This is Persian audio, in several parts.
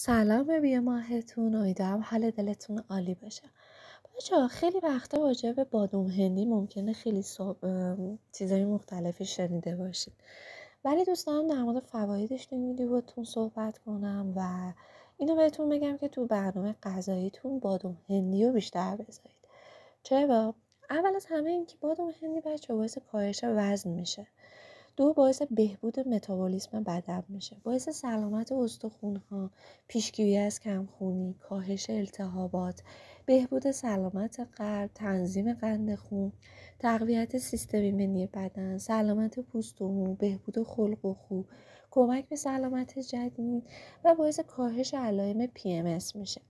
سلام به ماهتون امیدوارم حال دلتون عالی باشه بچه خیلی وقتا واجه به بادوم هندی ممکنه خیلی صحب... مختلفی شنیده باشید ولی دوستان دارم در مورد فوایدش نمیدی باتون صحبت کنم و اینو بهتون بگم که تو برنامه غذاییتون بادوم هندی رو بیشتر بذارید چرا؟ اول از همه اینکه بادوم هندی بچه باعث کاهش وزن میشه دو باعث بهبود متابولیسم بدن میشه باعث سلامت ها پیشگیری از کمخونی کاهش التهابات بهبود سلامت قلب تنظیم قند خون تقویت سیستم ایمنی بدن سلامت پوست و مو بهبود خلق و خو کمک به سلامت جنین و باعث کاهش علائم PMS میشه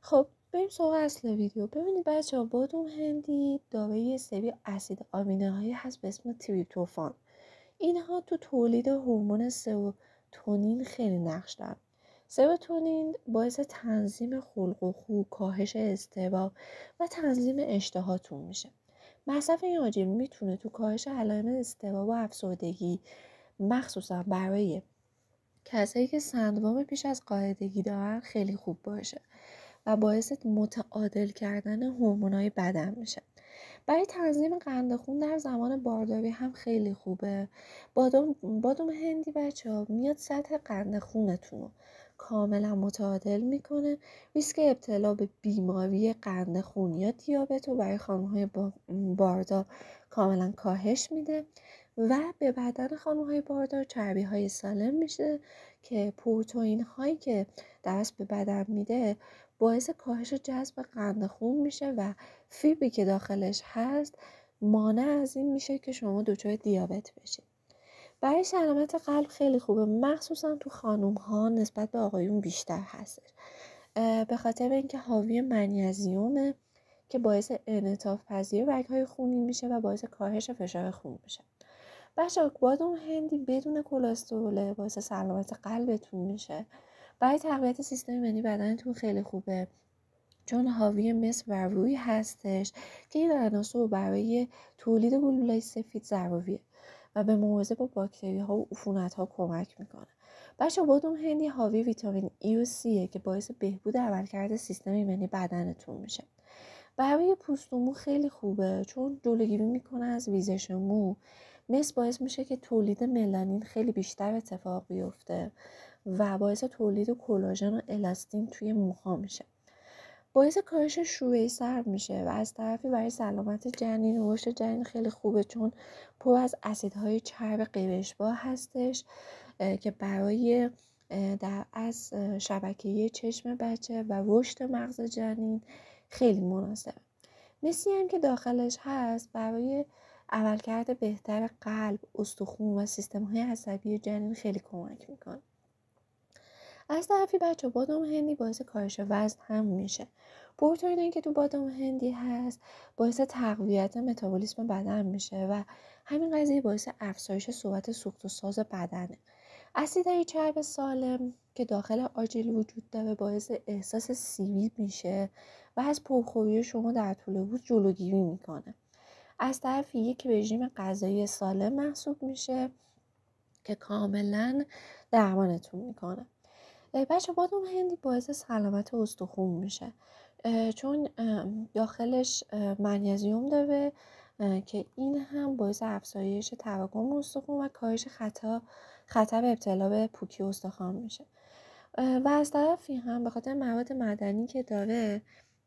خب بریم سراغ اصل ویدیو ببینید بچه ها بادوم هندی دارای یه سری اسید آمینه هایی هست به اسم تریپتوفان اینها تو تولید هورمون سروتونین خیلی نقش دارن سروتونین باعث تنظیم خلق و خو کاهش استوا و تنظیم اشتهاتون میشه مصرف این آجیل میتونه تو کاهش علائم استوا و افسردگی مخصوصا برای کسایی که سندوام پیش از قاعدگی دارن خیلی خوب باشه و باعث متعادل کردن هورمونای بدن میشه برای تنظیم خون در زمان بارداری هم خیلی خوبه بادم بادوم هندی بچه ها میاد سطح خونتون رو کاملا متعادل میکنه ریسک ابتلا به بیماری خون یا دیابت رو برای خانمهای باردار کاملا کاهش میده و به بدن خانمهای باردار چربی های سالم میشه که پروتئین هایی که دست به بدن میده باعث کاهش جذب قند خون میشه و فیبی که داخلش هست مانع از این میشه که شما دچار دیابت بشید برای سلامت قلب خیلی خوبه مخصوصا تو خانوم ها نسبت به آقایون بیشتر هستش به خاطر اینکه حاوی منیزیومه که باعث انعطاف پذیر رگ های خونی میشه و باعث کاهش فشار خون میشه بچه بادام هندی بدون کلسترول باعث سلامت قلبتون میشه برای تقویت سیستم ایمنی بدنتون خیلی خوبه چون حاوی مس و روی هستش که این عناصر برای تولید گلولای سفید ضروریه و به مبارزه با باکتری ها و عفونت ها کمک میکنه بچه بادوم هندی حاوی ویتامین ای e و سیه که باعث بهبود عملکرد سیستم ایمنی بدنتون میشه برای پوست و مو خیلی خوبه چون جلوگیری میکنه از ریزش مو مس باعث میشه که تولید ملانین خیلی بیشتر اتفاق بیفته و باعث تولید کلاژن و الاستین توی موها میشه باعث کاهش شوره سر میشه و از طرفی برای سلامت جنین و رشد جنین خیلی خوبه چون پر از اسیدهای چرب قیبشبا هستش که برای در از شبکه چشم بچه و رشد مغز جنین خیلی مناسبه مسی هم که داخلش هست برای عملکرد بهتر قلب، استخون و سیستم های عصبی جنین خیلی کمک میکنه. از طرفی بچه بادام هندی باعث کاهش وزن هم میشه پروتئینی که تو بادام هندی هست باعث تقویت متابولیسم بدن میشه و همین قضیه باعث افزایش سرعت سوخت و ساز بدنه اسیدهای چرب سالم که داخل آجیل وجود داره باعث احساس سیری میشه و از پرخوری شما در طول روز جلوگیری میکنه از طرف یک رژیم غذایی سالم محسوب میشه که کاملا درمانتون میکنه بچه بادام هندی باعث سلامت استخون میشه چون داخلش منیزیوم داره که این هم باعث افزایش تراکم استخون و کاهش خطر خطر ابتلا به پوکی استخوان میشه و از طرفی هم به خاطر مواد معدنی که داره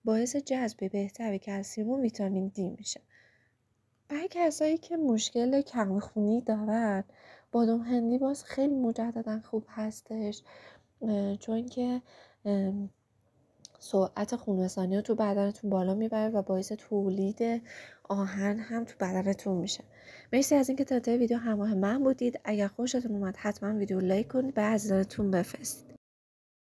باعث جذب بهتر کلسیم و ویتامین دی میشه برای کسایی که مشکل کمی خونی دارن بادام هندی باز خیلی مجددا خوب هستش چون که سرعت خونرسانی رو تو بدنتون بالا میبره و باعث تولید آهن هم تو بدنتون میشه مرسی از اینکه تا ویدیو همراه من بودید اگر خوشتون اومد حتما ویدیو لایک کنید به عزیزانتون بفرستید